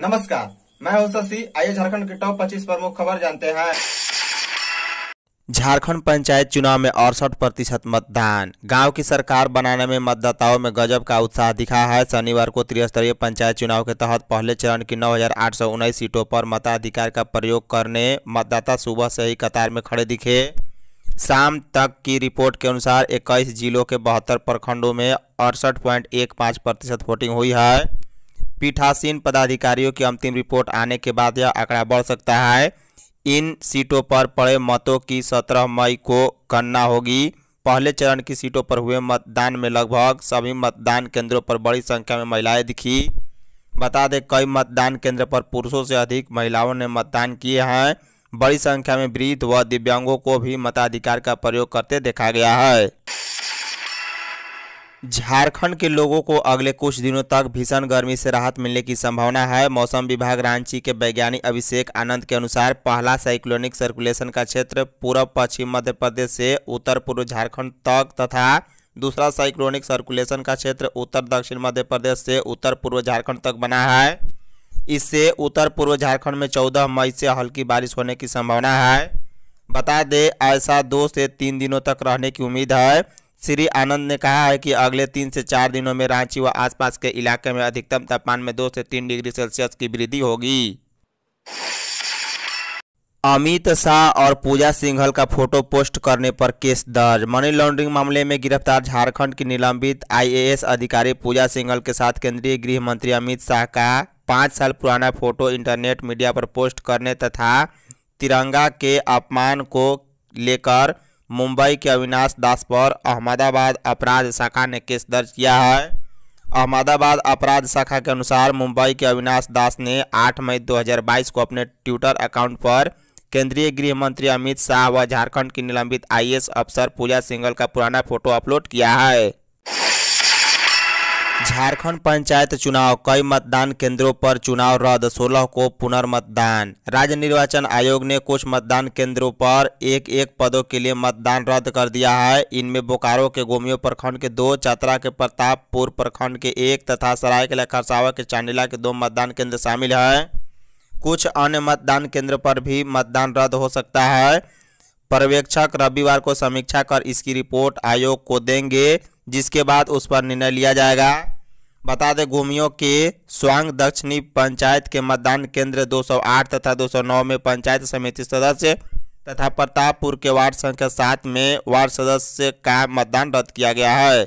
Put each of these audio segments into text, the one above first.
नमस्कार मैं हूं शशि आइए झारखंड के टॉप 25 प्रमुख खबर जानते हैं झारखंड पंचायत चुनाव में अड़सठ प्रतिशत मतदान गांव की सरकार बनाने में मतदाताओं में गजब का उत्साह दिखा है शनिवार को त्रिस्तरीय पंचायत चुनाव के तहत पहले चरण की नौ सीटों पर मताधिकार का प्रयोग करने मतदाता सुबह से ही कतार में खड़े दिखे शाम तक की रिपोर्ट के अनुसार 21 जिलों के बहत्तर प्रखंडों में अड़सठ प्रतिशत वोटिंग हुई है पीठासीन पदाधिकारियों की अंतिम रिपोर्ट आने के बाद यह आंकड़ा बढ़ सकता है इन सीटों पर पड़े मतों की सत्रह मई को गणना होगी पहले चरण की सीटों पर हुए मतदान में लगभग सभी मतदान केंद्रों पर बड़ी संख्या में महिलाएं दिखी बता दें कई मतदान केंद्र पर पुरुषों से अधिक महिलाओं ने मतदान किए हैं बड़ी संख्या में वृद्ध व दिव्यांगों को भी मताधिकार का प्रयोग करते देखा गया है झारखंड के लोगों को अगले कुछ दिनों तक भीषण गर्मी से राहत मिलने की संभावना है मौसम विभाग रांची के वैज्ञानिक अभिषेक आनंद के अनुसार पहला साइक्लोनिक सर्कुलेशन का क्षेत्र पूर्व पश्चिम मध्य प्रदेश से उत्तर पूर्व झारखंड तक तथा दूसरा साइक्लोनिक सर्कुलेशन का क्षेत्र उत्तर दक्षिण मध्य प्रदेश से उत्तर पूर्व झारखंड तक बना है इससे उत्तर पूर्व झारखंड में चौदह मई से हल्की बारिश होने की संभावना है बता दें ऐसा दो से तीन दिनों तक रहने की उम्मीद है श्री आनंद ने कहा है कि अगले तीन से चार दिनों में रांची व आसपास के इलाके में अधिकतम तापमान में दो से तीन डिग्री सेल्सियस की वृद्धि होगी अमित शाह और पूजा सिंघल का फोटो पोस्ट करने पर केस दर्ज मनी लॉन्ड्रिंग मामले में गिरफ्तार झारखंड की निलंबित आईएएस अधिकारी पूजा सिंघल के साथ केंद्रीय गृह मंत्री अमित शाह का पाँच साल पुराना फोटो इंटरनेट मीडिया पर पोस्ट करने तथा तिरंगा के अपमान को लेकर मुंबई के अविनाश दास पर अहमदाबाद अपराध शाखा ने केस दर्ज किया है अहमदाबाद अपराध शाखा के अनुसार मुंबई के अविनाश दास ने 8 मई 2022 को अपने ट्विटर अकाउंट पर केंद्रीय गृह मंत्री अमित शाह व झारखंड की निलंबित आईएएस अफसर पूजा सिंगल का पुराना फोटो अपलोड किया है झारखंड पंचायत चुनाव कई मतदान केंद्रों पर चुनाव रद्द सोलह को पुनर्मतदान राज्य निर्वाचन आयोग ने कुछ मतदान केंद्रों पर एक एक पदों के लिए मतदान रद्द कर दिया है इनमें बोकारो के गोमियो प्रखंड के दो चतरा के प्रतापपुर प्रखंड के एक तथा सरायकला खरसावा के चांडिला के दो मतदान केंद्र शामिल है कुछ अन्य मतदान केंद्र पर भी मतदान रद्द हो सकता है पर्यवेक्षक रविवार को समीक्षा कर इसकी रिपोर्ट आयोग को देंगे जिसके बाद उस पर निर्णय लिया जाएगा बता दें गोमियों के स्वांग दक्षिणी पंचायत के मतदान केंद्र 208 तथा 209 में पंचायत समिति सदस्य तथा प्रतापपुर के वार्ड संख्या सात में वार्ड सदस्य का मतदान रद्द किया गया है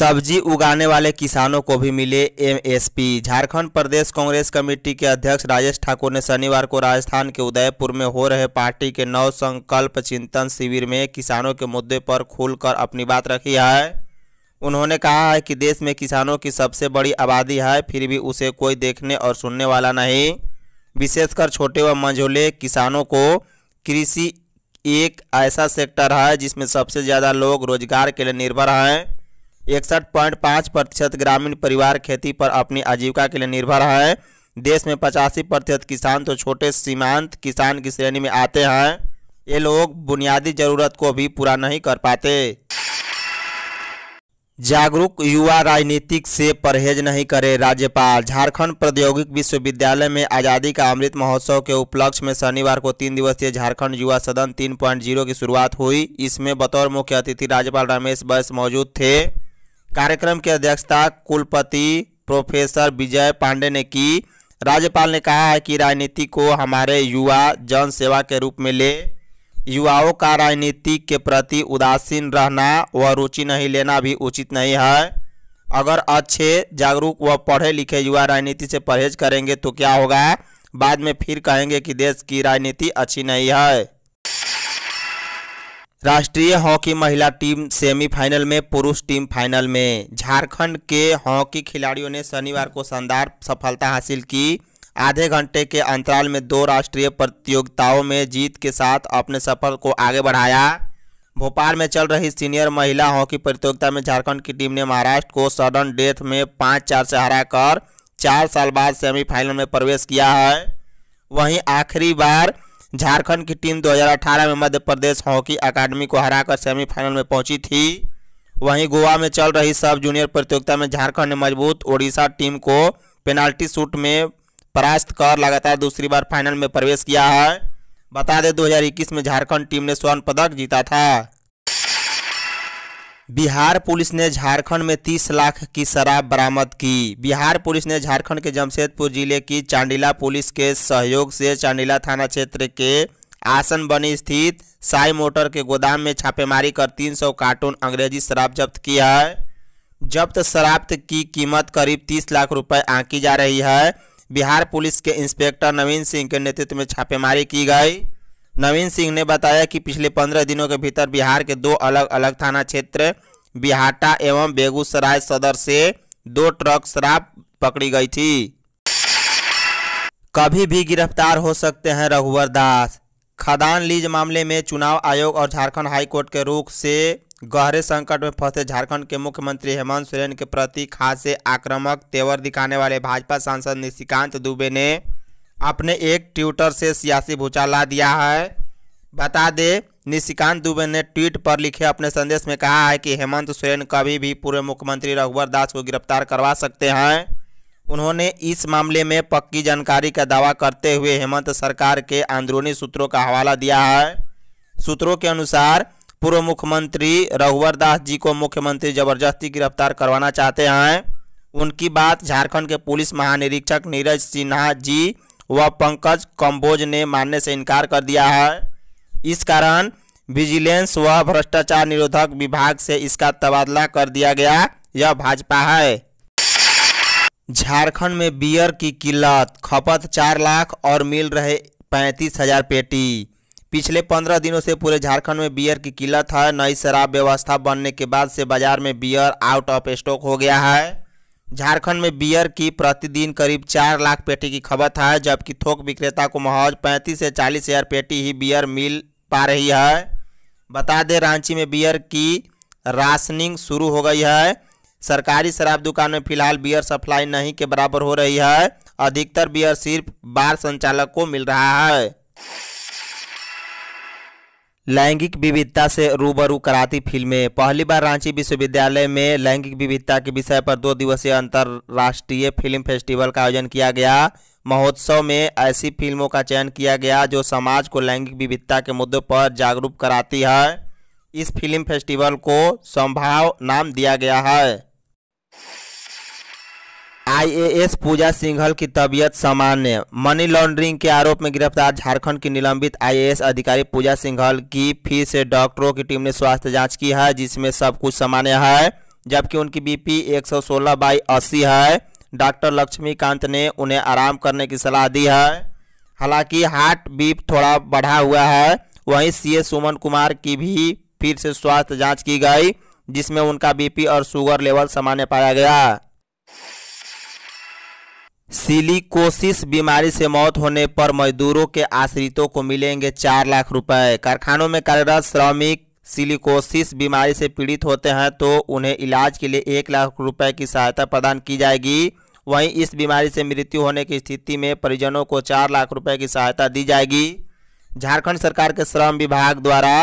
सब्जी उगाने वाले किसानों को भी मिले एमएसपी झारखंड प्रदेश कांग्रेस कमेटी के अध्यक्ष राजेश ठाकुर ने शनिवार को राजस्थान के उदयपुर में हो रहे पार्टी के नव संकल्प चिंतन शिविर में किसानों के मुद्दे पर खुलकर अपनी बात रखी है उन्होंने कहा है कि देश में किसानों की सबसे बड़ी आबादी है फिर भी उसे कोई देखने और सुनने वाला नहीं विशेषकर छोटे व मंझोले किसानों को कृषि एक ऐसा सेक्टर है जिसमें सबसे ज़्यादा लोग रोजगार के लिए निर्भर हैं इकसठ पॉइंट पाँच प्रतिशत ग्रामीण परिवार खेती पर अपनी आजीविका के लिए निर्भर है देश में पचासी प्रतिशत किसान तो छोटे सीमांत किसान की श्रेणी में आते हैं ये लोग बुनियादी जरूरत को भी पूरा नहीं कर पाते जागरूक युवा राजनीतिक से परहेज नहीं करे राज्यपाल झारखंड प्रौद्योगिक विश्वविद्यालय में आज़ादी का अमृत महोत्सव के उपलक्ष्य में शनिवार को तीन दिवसीय झारखंड युवा सदन 3.0 की शुरुआत हुई इसमें बतौर मुख्य अतिथि राज्यपाल रमेश बैस मौजूद थे कार्यक्रम की अध्यक्षता कुलपति प्रोफेसर विजय पांडे ने की राज्यपाल ने कहा है कि राजनीति को हमारे युवा जन सेवा के रूप में ले युवाओं का राजनीति के प्रति उदासीन रहना व रुचि नहीं लेना भी उचित नहीं है अगर अच्छे जागरूक व पढ़े लिखे युवा राजनीति से परहेज करेंगे तो क्या होगा बाद में फिर कहेंगे कि देश की राजनीति अच्छी नहीं है राष्ट्रीय हॉकी महिला टीम सेमीफाइनल में पुरुष टीम फाइनल में झारखंड के हॉकी खिलाड़ियों ने शनिवार को शानदार सफलता हासिल की आधे घंटे के अंतराल में दो राष्ट्रीय प्रतियोगिताओं में जीत के साथ अपने सफर को आगे बढ़ाया भोपाल में चल रही सीनियर महिला हॉकी प्रतियोगिता में झारखंड की टीम ने महाराष्ट्र को सडन डेथ में पाँच चार से हरा कर चार साल बाद सेमीफाइनल में प्रवेश किया है वहीं आखिरी बार झारखंड की टीम 2018 में मध्य प्रदेश हॉकी अकादमी को हराकर सेमीफाइनल में पहुंची थी वहीं गोवा में चल रही सब जूनियर प्रतियोगिता में झारखंड ने मजबूत ओडिशा टीम को पेनाल्टी शूट में परास्त कर लगातार दूसरी बार फाइनल में प्रवेश किया है बता दें 2021 में झारखंड टीम ने स्वर्ण पदक जीता था बिहार पुलिस ने झारखंड में 30 लाख की शराब बरामद की बिहार पुलिस ने झारखंड के जमशेदपुर जिले की चांडिला पुलिस के सहयोग से चांडिला थाना क्षेत्र के आसन बनी स्थित साई मोटर के गोदाम में छापेमारी कर 300 कार्टून अंग्रेजी शराब जब्त की है जब्त शराब की कीमत करीब 30 लाख रुपए आंकी जा रही है बिहार पुलिस के इंस्पेक्टर नवीन सिंह के नेतृत्व में छापेमारी की गई नवीन सिंह ने बताया कि पिछले पंद्रह दिनों के भीतर बिहार के दो अलग अलग थाना क्षेत्र बिहाटा एवं बेगूसराय सदर से दो ट्रक शराब पकड़ी गई थी कभी भी गिरफ्तार हो सकते हैं रघुवर दास खदान लीज मामले में चुनाव आयोग और झारखंड हाईकोर्ट के रुख से गहरे संकट में फंसे झारखंड के मुख्यमंत्री हेमंत सोरेन के प्रति खासे आक्रामक तेवर दिखाने वाले भाजपा सांसद निशिकांत दुबे ने अपने एक ट्विटर से सियासी भूचाला दिया है बता दे निशिकांत दुबे ने ट्वीट पर लिखे अपने संदेश में कहा है कि हेमंत सोरेन कभी भी पूर्व मुख्यमंत्री रघुवर दास को गिरफ्तार करवा सकते हैं उन्होंने इस मामले में पक्की जानकारी का दावा करते हुए हेमंत सरकार के अंदरूनी सूत्रों का हवाला दिया है सूत्रों के अनुसार पूर्व मुख्यमंत्री रघुवर दास जी को मुख्यमंत्री जबरदस्ती गिरफ्तार करवाना चाहते हैं उनकी बात झारखंड के पुलिस महानिरीक्षक नीरज सिन्हा जी व पंकज कम्बोज ने मानने से इनकार कर दिया है इस कारण विजिलेंस व भ्रष्टाचार निरोधक विभाग से इसका तबादला कर दिया गया यह भाजपा है झारखंड में बियर की किल्लत खपत चार लाख और मिल रहे पैंतीस हजार पेटी पिछले पंद्रह दिनों से पूरे झारखंड में बियर की किल्लत है नई शराब व्यवस्था बनने के बाद से बाजार में बियर आउट ऑफ स्टॉक हो गया है झारखंड में बियर की प्रतिदिन करीब चार लाख पेटी की खपत है जबकि थोक विक्रेता को महज पैंतीस से चालीस हज़ार पेटी ही बियर मिल पा रही है बता दें रांची में बियर की राशनिंग शुरू हो गई है सरकारी शराब दुकान में फिलहाल बियर सप्लाई नहीं के बराबर हो रही है अधिकतर बियर सिर्फ बार संचालक को मिल रहा है लैंगिक विविधता से रूबरू कराती फिल्में पहली बार रांची विश्वविद्यालय में लैंगिक विविधता के विषय पर दो दिवसीय अंतर्राष्ट्रीय फिल्म फेस्टिवल का आयोजन किया गया महोत्सव में ऐसी फिल्मों का चयन किया गया जो समाज को लैंगिक विविधता के मुद्दों पर जागरूक कराती है इस फिल्म फेस्टिवल को संभाव नाम दिया गया है आईएएस पूजा सिंघल की तबीयत सामान्य मनी लॉन्ड्रिंग के आरोप में गिरफ्तार झारखंड की निलंबित आईएएस अधिकारी पूजा सिंघल की फिर से डॉक्टरों की टीम ने स्वास्थ्य जांच की है जिसमें सब कुछ सामान्य है जबकि उनकी बीपी 116 सौ बाई अस्सी है डॉक्टर लक्ष्मीकांत ने उन्हें आराम करने की सलाह दी है हालांकि हार्ट बीप थोड़ा बढ़ा हुआ है वहीं सी सुमन कुमार की भी फिर से स्वास्थ्य जाँच की गई जिसमें उनका बीपी और शुगर लेवल सामान्य पाया गया सिलिकोसिस बीमारी से मौत होने पर मजदूरों के आश्रितों को मिलेंगे चार लाख रुपए कारखानों में कार्यरत श्रमिक सिलिकोसिस बीमारी से पीड़ित होते हैं तो उन्हें इलाज के लिए एक लाख रुपए की सहायता प्रदान की जाएगी वहीं इस बीमारी से मृत्यु होने की स्थिति में परिजनों को चार लाख रुपए की सहायता दी जाएगी झारखंड सरकार के श्रम विभाग द्वारा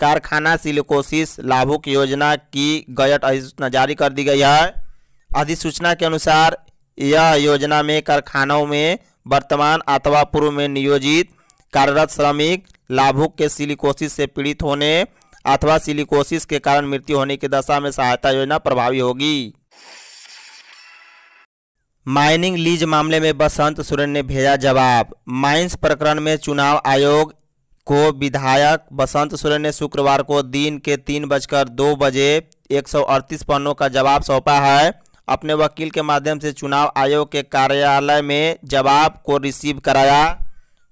कारखाना सिलिकोसिस लाभुक योजना की गजट अधिसूचना जारी कर दी गई है अधिसूचना के अनुसार यह योजना में कारखानों में वर्तमान अथवा पूर्व में नियोजित कार्यरत श्रमिक लाभुक के सिलिकोसिस से पीड़ित होने अथवा सिलिकोसिस के कारण मृत्यु होने की दशा में सहायता योजना प्रभावी होगी माइनिंग लीज मामले में बसंत सुरेन ने भेजा जवाब माइंस प्रकरण में चुनाव आयोग को विधायक बसंत सुरेन ने शुक्रवार को दिन के तीन बजकर दो बजे एक पन्नों का जवाब सौंपा है अपने वकील के माध्यम से चुनाव आयोग के कार्यालय में जवाब को रिसीव कराया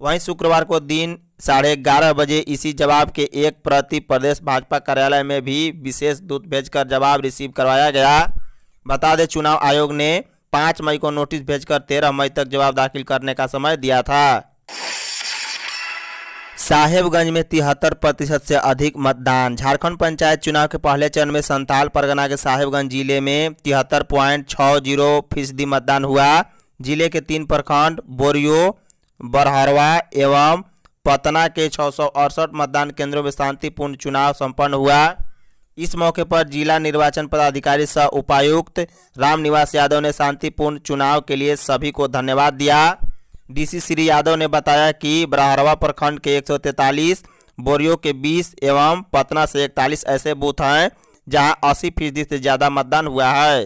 वहीं शुक्रवार को दिन साढ़े ग्यारह बजे इसी जवाब के एक प्रति प्रदेश भाजपा कार्यालय में भी विशेष दूत भेजकर जवाब रिसीव करवाया गया बता दें चुनाव आयोग ने पाँच मई को नोटिस भेजकर तेरह मई तक जवाब दाखिल करने का समय दिया था साहेबगंज में तिहत्तर प्रतिशत से अधिक मतदान झारखंड पंचायत चुनाव के पहले चरण में संताल परगना के साहेबगंज जिले में तिहत्तर पॉइंट छः जीरो फीसदी मतदान हुआ जिले के तीन प्रखंड बोरियो बरहरवा एवं पतना के छः मतदान केंद्रों में शांतिपूर्ण चुनाव संपन्न हुआ इस मौके पर जिला निर्वाचन पदाधिकारी सह उपायुक्त रामनिवास यादव ने शांतिपूर्ण चुनाव के लिए सभी को धन्यवाद दिया डीसी श्री यादव ने बताया कि बराहरवा प्रखंड के एक बोरियो के 20 एवं पटना से इकतालीस ऐसे बूथ हैं जहां 80 फीसदी से ज़्यादा मतदान हुआ है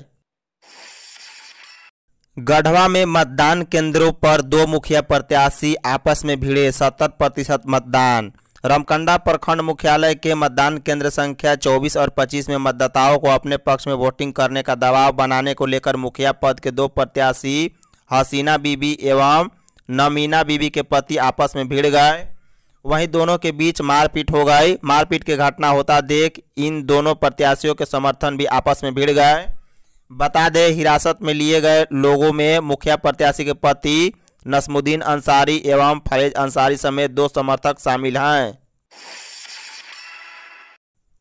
गढ़वा में मतदान केंद्रों पर दो मुखिया प्रत्याशी आपस में भिड़े सत्तर प्रतिशत मतदान रमकंडा प्रखंड मुख्यालय के मतदान केंद्र संख्या 24 और 25 में मतदाताओं को अपने पक्ष में वोटिंग करने का दबाव बनाने को लेकर मुखिया पद के दो प्रत्याशी हसीना बीबी एवं नमीना बीबी के पति आपस में भिड़ गए वहीं दोनों के बीच मारपीट हो गई मारपीट की घटना होता देख इन दोनों प्रत्याशियों के समर्थन भी आपस में भिड़ गए बता दें हिरासत में लिए गए लोगों में मुखिया प्रत्याशी के पति नसमुद्दीन अंसारी एवं फरेज अंसारी समेत दो समर्थक शामिल हैं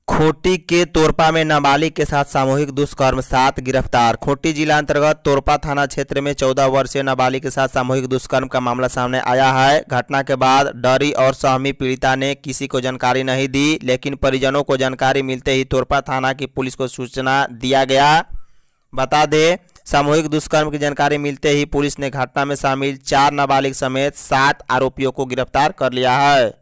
खोटी के तोरपा में नाबालिग के साथ सामूहिक दुष्कर्म सात गिरफ्तार खोटी जिला अंतर्गत तोरपा थाना क्षेत्र में चौदह वर्षीय नाबालिग के साथ सामूहिक दुष्कर्म का मामला सामने आया है घटना के बाद डरी और सहमी पीड़िता ने किसी को जानकारी नहीं दी लेकिन परिजनों को जानकारी मिलते ही तोरपा थाना की पुलिस को सूचना दिया गया बता दें सामूहिक दुष्कर्म की जानकारी मिलते ही पुलिस ने घटना में शामिल चार नाबालिग समेत सात आरोपियों को गिरफ्तार कर लिया है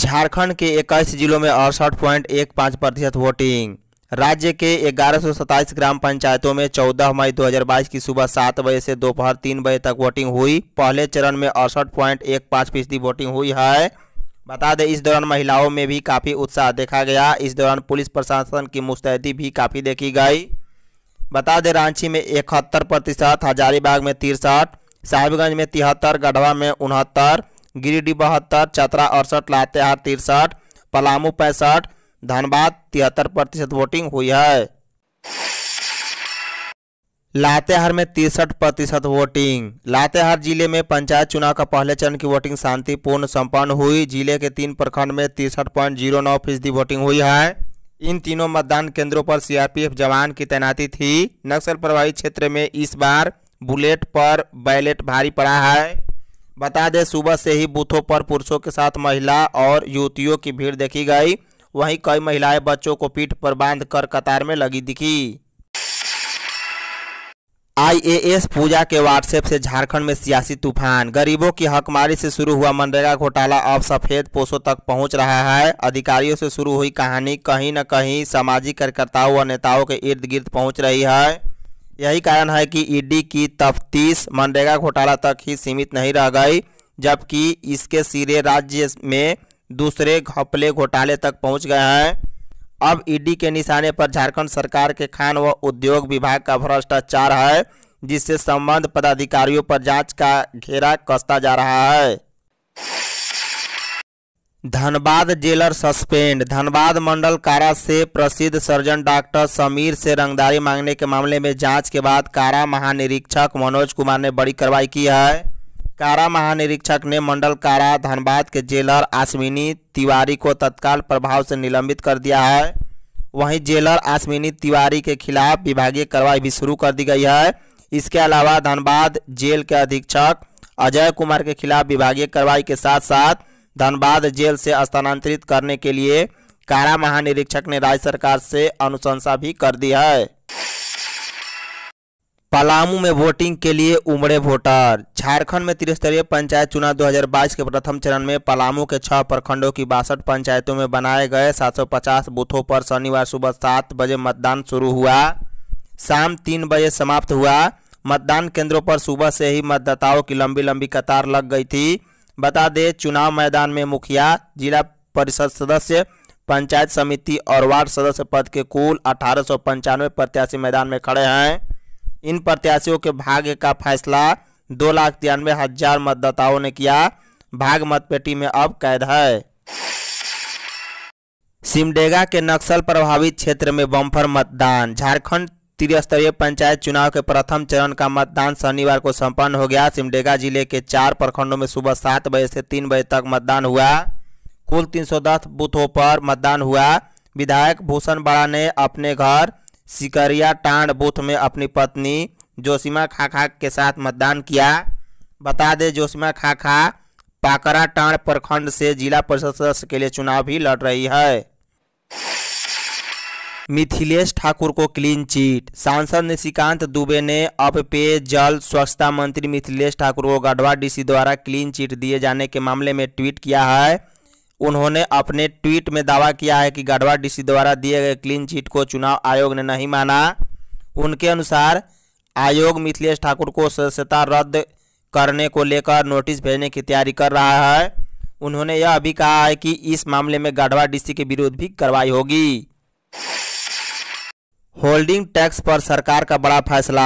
झारखंड के इक्कीस जिलों में अड़सठ पॉइंट एक पाँच प्रतिशत वोटिंग राज्य के ग्यारह ग्राम पंचायतों में 14 मई 2022 की सुबह सात बजे से दोपहर तीन बजे तक वोटिंग हुई पहले चरण में अड़सठ पॉइंट एक पाँच फीसदी वोटिंग हुई है बता दें इस दौरान महिलाओं में भी काफ़ी उत्साह देखा गया इस दौरान पुलिस प्रशासन की मुस्तैदी भी काफ़ी देखी गई बता दें रांची में इकहत्तर प्रतिशत हजारीबाग में तिरसठ साहिबगंज में तिहत्तर गढ़वा में उनहत्तर गिरिडीह बहत्तर चतरा अड़सठ लातेहार तिरसठ पलामू पैंसठ धनबाद तिहत्तर प्रतिशत वोटिंग हुई है लातेहार में तिरसठ प्रतिशत वोटिंग लातेहार जिले में पंचायत चुनाव का पहले चरण की वोटिंग शांतिपूर्ण संपन्न हुई जिले के तीन प्रखंड में तिरसठ पॉइंट जीरो नौ फीसदी वोटिंग हुई है इन तीनों मतदान केंद्रों पर सीआरपीएफ जवान की तैनाती थी नक्सल प्रभावित क्षेत्र में इस बार बुलेट पर बैलेट भारी पड़ा है बता दें सुबह से ही बूथों पर पुरुषों के साथ महिला और युवतियों की भीड़ देखी गई वहीं कई महिलाएं बच्चों को पीठ पर बांध कर कतार में लगी दिखी आईएएस पूजा के व्हाट्सएप से झारखंड में सियासी तूफान गरीबों की हकमारी से शुरू हुआ मनरेगा घोटाला अब सफेद पोषों तक पहुंच रहा है अधिकारियों से शुरू हुई कहानी कहीं न कहीं सामाजिक कार्यकर्ताओं व नेताओं के इर्द गिर्द पहुंच रही है यही कारण है कि ईडी की तफ्तीश मनरेगा घोटाला तक ही सीमित नहीं रह गई जबकि इसके सिरे राज्य में दूसरे घपले घोटाले तक पहुंच गए हैं अब ईडी के निशाने पर झारखंड सरकार के खान व उद्योग विभाग का भ्रष्टाचार है जिससे संबंध पदाधिकारियों पर जांच का घेरा कसता जा रहा है धनबाद जेलर सस्पेंड धनबाद मंडल कारा से प्रसिद्ध सर्जन डॉक्टर समीर से रंगदारी मांगने के मामले में जांच के बाद कारा महानिरीक्षक मनोज कुमार ने बड़ी कार्रवाई की है कारा महानिरीक्षक ने मंडल कारा धनबाद के जेलर आश्विनी तिवारी को तत्काल प्रभाव से निलंबित कर दिया है वहीं जेलर आश्विनी तिवारी के खिलाफ विभागीय कार्रवाई भी शुरू कर दी गई है इसके अलावा धनबाद जेल के अधीक्षक अजय कुमार के खिलाफ विभागीय कार्रवाई के साथ साथ धनबाद जेल से स्थानांतरित करने के लिए कारा महानिरीक्षक ने राज्य सरकार से अनुशंसा भी कर दी है पलामू में वोटिंग के लिए उमड़े वोटर झारखंड में त्रिस्तरीय पंचायत चुनाव 2022 के प्रथम चरण में पलामू के छह प्रखंडों की बासठ पंचायतों में बनाए गए 750 बूथों पर शनिवार सुबह सात बजे मतदान शुरू हुआ शाम तीन बजे समाप्त हुआ मतदान केंद्रों पर सुबह से ही मतदाताओं की लंबी लंबी कतार लग गई थी बता दें चुनाव मैदान में मुखिया जिला परिषद सदस्य पंचायत समिति और वार्ड सदस्य पद के कुल अठारह प्रत्याशी मैदान में खड़े हैं इन प्रत्याशियों के भाग्य का फैसला दो लाख तिरानवे हजार मतदाताओं ने किया भाग मतपेटी में अब कैद है सिमडेगा के नक्सल प्रभावित क्षेत्र में बम्फर मतदान झारखंड त्रिस्तरीय पंचायत चुनाव के प्रथम चरण का मतदान शनिवार को संपन्न हो गया सिमडेगा जिले के चार प्रखंडों में सुबह सात बजे से तीन बजे तक मतदान हुआ कुल 310 बूथों पर मतदान हुआ विधायक भूषण बड़ा ने अपने घर सिकरिया टांड बूथ में अपनी पत्नी जोशिमा खाखा के साथ मतदान किया बता दें जोशिमा खाखा पाकरा टांड प्रखंड से जिला परिषद सदस्य के लिए चुनाव भी लड़ रही है मिथिलेश ठाकुर को क्लीन चिट सांसद निशिकांत दुबे ने अब जल स्वच्छता मंत्री मिथिलेश ठाकुर को गढ़वा डीसी द्वारा क्लीन चिट दिए जाने के मामले में ट्वीट किया है उन्होंने अपने ट्वीट में दावा किया है कि गढ़वा डीसी द्वारा दिए गए क्लीन चिट को चुनाव आयोग ने नहीं माना उनके अनुसार आयोग मिथिलेश ठाकुर को सदस्यता रद्द करने को लेकर नोटिस भेजने की तैयारी कर रहा है उन्होंने यह भी कहा है कि इस मामले में गढ़वा डीसी के विरोध भी कार्रवाई होगी होल्डिंग टैक्स पर सरकार का बड़ा फैसला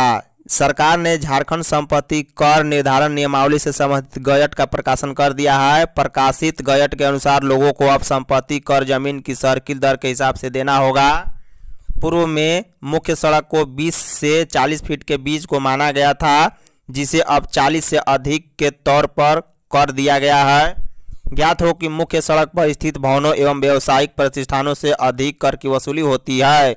सरकार ने झारखंड संपत्ति कर निर्धारण नियमावली से संबंधित गजट का प्रकाशन कर दिया है प्रकाशित गजट के अनुसार लोगों को अब संपत्ति कर जमीन की सर्किल दर के हिसाब से देना होगा पूर्व में मुख्य सड़क को 20 से 40 फीट के बीच को माना गया था जिसे अब 40 से अधिक के तौर पर कर दिया गया है ज्ञात हो कि मुख्य सड़क पर स्थित भवनों एवं व्यावसायिक प्रतिष्ठानों से अधिक कर की वसूली होती है